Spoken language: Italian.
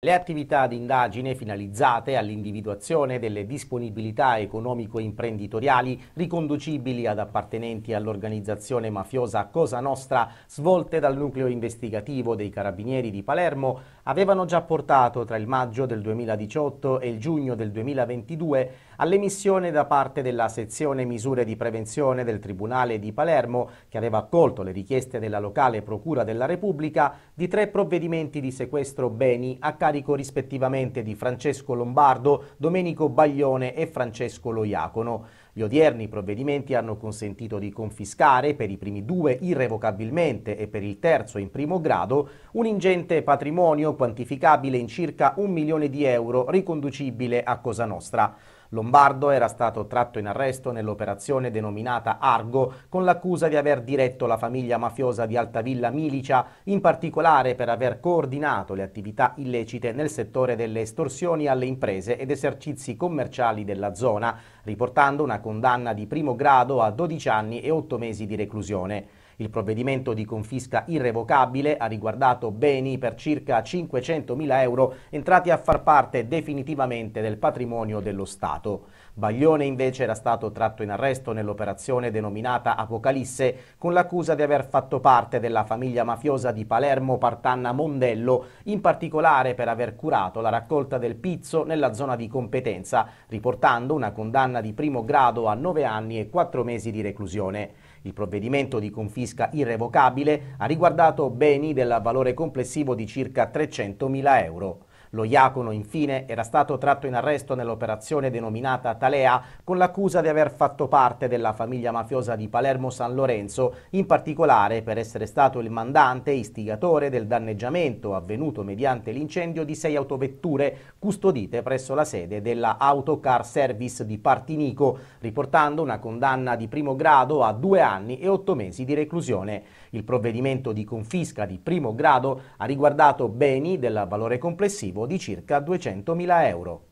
Le attività di indagine finalizzate all'individuazione delle disponibilità economico-imprenditoriali riconducibili ad appartenenti all'organizzazione mafiosa Cosa Nostra svolte dal nucleo investigativo dei Carabinieri di Palermo avevano già portato tra il maggio del 2018 e il giugno del 2022 all'emissione da parte della sezione misure di prevenzione del Tribunale di Palermo, che aveva accolto le richieste della locale Procura della Repubblica, di tre provvedimenti di sequestro beni a carico carico rispettivamente di Francesco Lombardo, Domenico Baglione e Francesco Loiacono. Gli odierni provvedimenti hanno consentito di confiscare per i primi due irrevocabilmente e per il terzo in primo grado un ingente patrimonio quantificabile in circa un milione di euro riconducibile a Cosa Nostra. Lombardo era stato tratto in arresto nell'operazione denominata Argo con l'accusa di aver diretto la famiglia mafiosa di Altavilla Milicia, in particolare per aver coordinato le attività illecite nel settore delle estorsioni alle imprese ed esercizi commerciali della zona, riportando una condanna di primo grado a 12 anni e 8 mesi di reclusione. Il provvedimento di confisca irrevocabile ha riguardato beni per circa 500.000 euro entrati a far parte definitivamente del patrimonio dello Stato. Stato. Baglione invece era stato tratto in arresto nell'operazione denominata Apocalisse con l'accusa di aver fatto parte della famiglia mafiosa di Palermo Partanna Mondello, in particolare per aver curato la raccolta del pizzo nella zona di competenza, riportando una condanna di primo grado a 9 anni e 4 mesi di reclusione. Il provvedimento di confisca irrevocabile ha riguardato beni del valore complessivo di circa 300.000 euro. Lo Iacono, infine, era stato tratto in arresto nell'operazione denominata Talea con l'accusa di aver fatto parte della famiglia mafiosa di Palermo San Lorenzo, in particolare per essere stato il mandante istigatore del danneggiamento avvenuto mediante l'incendio di sei autovetture custodite presso la sede della Autocar Service di Partinico, riportando una condanna di primo grado a due anni e otto mesi di reclusione. Il provvedimento di confisca di primo grado ha riguardato beni del valore complessivo complessivo di circa 200.000 euro.